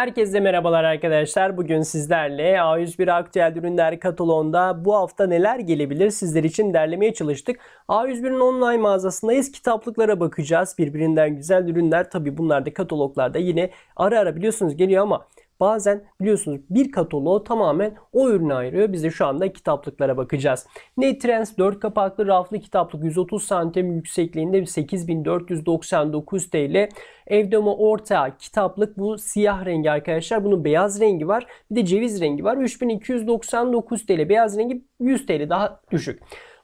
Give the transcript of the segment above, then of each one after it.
Herkese merhabalar arkadaşlar. Bugün sizlerle A101 Aktüel Ürünler katalonda bu hafta neler gelebilir sizler için derlemeye çalıştık. A101'in online mağazasındayız. Kitaplıklara bakacağız. Birbirinden güzel ürünler. Tabi bunlar da kataloglarda yine ara ara biliyorsunuz geliyor ama bazen biliyorsunuz bir kataloğu tamamen o ürüne ayırıyor. Biz de şu anda kitaplıklara bakacağız. Netrends 4 kapaklı raflı kitaplık 130 santim yüksekliğinde 8499 TL. Evdemo Orta kitaplık bu siyah rengi arkadaşlar. Bunun beyaz rengi var. Bir de ceviz rengi var. 3299 TL. Beyaz rengi 100 TL daha düşük.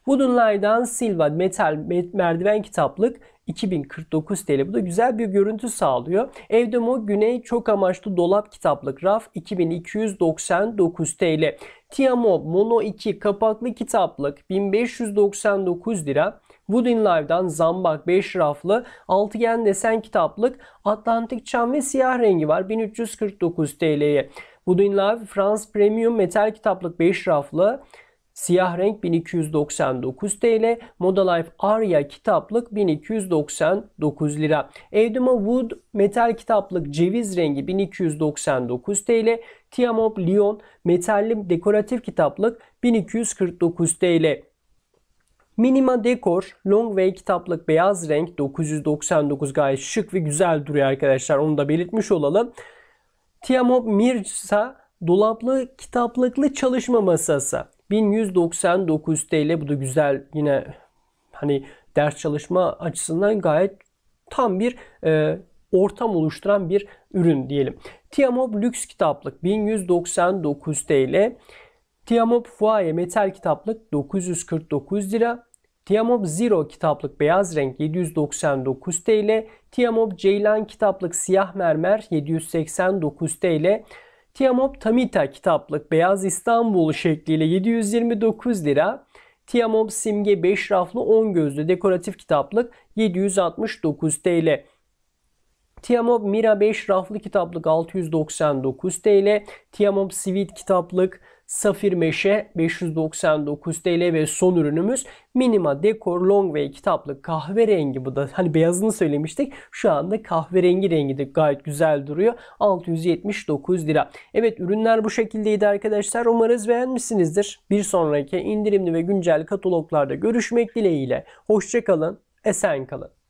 Woodenline'dan Silva metal merdiven kitaplık 2049 TL. Bu da güzel bir görüntü sağlıyor. Evdemo Güney çok amaçlı dolap kitaplık raf 2299 TL. Tiamo Mono 2 kapaklı kitaplık 1599 lira. Woodin Live'dan Zambak 5 raflı altıgen desen kitaplık Atlantik çam ve siyah rengi var 1349 TL'ye. Woodin Live Frans Premium metal kitaplık 5 raflı Siyah renk 1299 TL. Modalife Arya kitaplık 1299 lira. Evduma Wood metal kitaplık ceviz rengi 1299 TL. Tiamop Lyon metalli dekoratif kitaplık 1249 TL. Minima Dekor Longway kitaplık beyaz renk 999 gayet şık ve güzel duruyor arkadaşlar. Onu da belirtmiş olalım. Tiamop Mirsa dolaplı kitaplıklı çalışma masası. 1199 TL bu da güzel yine hani ders çalışma açısından gayet tam bir e, ortam oluşturan bir ürün diyelim. Tiamob lüks kitaplık 1199 TL. Tiamob Fuaye metal kitaplık 949 lira. Tiamob Zero kitaplık beyaz renk 799 TL. Tiamob Ceylan kitaplık siyah mermer 789 TL. Tiamop Tamita kitaplık Beyaz İstanbul şekliyle 729 lira. Tiamop Simge 5 raflı 10 gözlü dekoratif kitaplık 769 TL. Tiamop Mira 5 raflı kitaplık 699 TL. Tiamop Sweet kitaplık Safir Meşe 599 TL ve son ürünümüz Minima Dekor Longway Kitaplı kahverengi bu da hani beyazını söylemiştik. Şu anda kahverengi rengi de gayet güzel duruyor. 679 lira. Evet ürünler bu şekildeydi arkadaşlar. Umarız beğenmişsinizdir. Bir sonraki indirimli ve güncel kataloglarda görüşmek dileğiyle. Hoşçakalın, esen kalın.